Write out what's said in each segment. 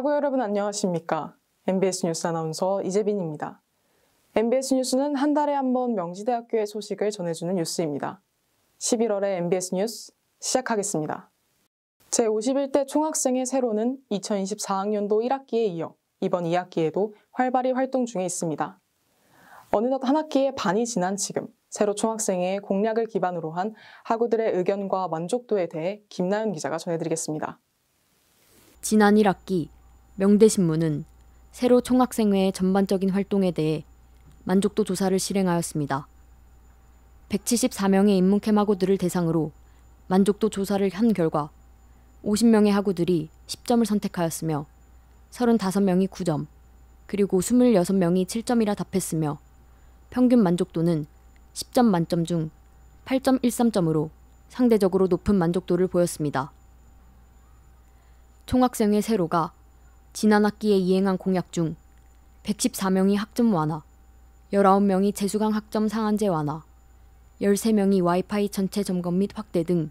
하고 여러분 안녕하십니까. MBS 뉴스 아나운서 이재빈입니다. MBS 뉴스는 한 달에 한 번 명지대학교의 소식을 전해주는 뉴스입니다. 11월의 MBS 뉴스 시작하겠습니다. 제51대 총학생회 세로는 2024학년도 1학기에 이어 이번 2학기에도 활발히 활동 중에 있습니다. 어느덧 한 학기의 반이 지난 지금 세로 총학생회의 공략을 기반으로 한 학우들의 의견과 만족도에 대해 김나윤 기자가 전해드리겠습니다. 지난 1학기 명대신문은 새로 총학생회의 전반적인 활동에 대해 만족도 조사를 실행하였습니다. 174명의 인문캠 학우들을 대상으로 만족도 조사를 한 결과 50명의 학우들이 10점을 선택하였으며 35명이 9점, 그리고 26명이 7점이라 답했으며 평균 만족도는 10점 만점 중 8.13점으로 상대적으로 높은 만족도를 보였습니다. 총학생회 세로가 지난 학기에 이행한 공약 중 114명이 학점 완화, 19명이 재수강 학점 상한제 완화, 13명이 와이파이 전체 점검 및 확대 등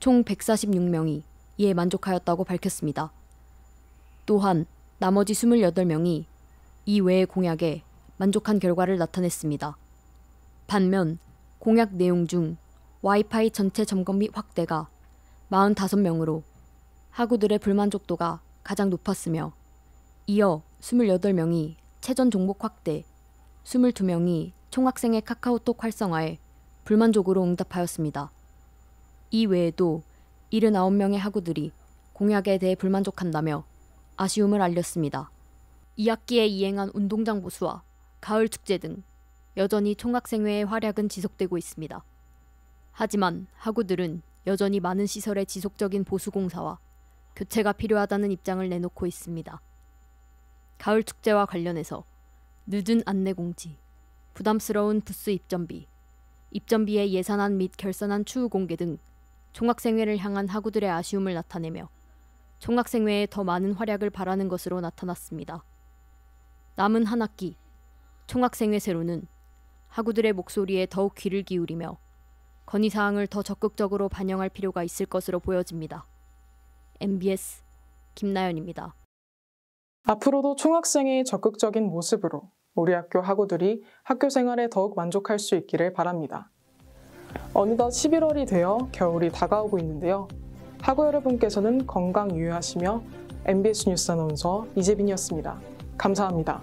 총 146명이 이에 만족하였다고 밝혔습니다. 또한 나머지 28명이 이 외의 공약에 만족한 결과를 나타냈습니다. 반면 공약 내용 중 와이파이 전체 점검 및 확대가 45명으로 학우들의 불만족도가 가장 높았으며 이어 28명이 체전 종목 확대, 22명이 총학생의 카카오톡 활성화에 불만족으로 응답하였습니다. 이 외에도 79명의 학우들이 공약에 대해 불만족한다며 아쉬움을 알렸습니다. 2학기에 이행한 운동장 보수와 가을 축제 등 여전히 총학생회의 활약은 지속되고 있습니다. 하지만 학우들은 여전히 많은 시설의 지속적인 보수 공사와 교체가 필요하다는 입장을 내놓고 있습니다. 가을 축제와 관련해서 늦은 안내 공지, 부담스러운 부스 입점비, 입점비의 예산안 및 결산안 추후 공개 등 총학생회를 향한 학우들의 아쉬움을 나타내며 총학생회에 더 많은 활약을 바라는 것으로 나타났습니다. 남은 한 학기, 총학생회 세로는 학우들의 목소리에 더욱 귀를 기울이며 건의사항을 더 적극적으로 반영할 필요가 있을 것으로 보여집니다. MBS 김나연입니다. 앞으로도 총학생의 적극적인 모습으로 우리 학교 학우들이 학교 생활에 더욱 만족할 수 있기를 바랍니다. 어느덧 11월이 되어 겨울이 다가오고 있는데요. 학우 여러분께서는 건강 유의하시며 MBS 뉴스 아나운서 이재빈이었습니다. 감사합니다.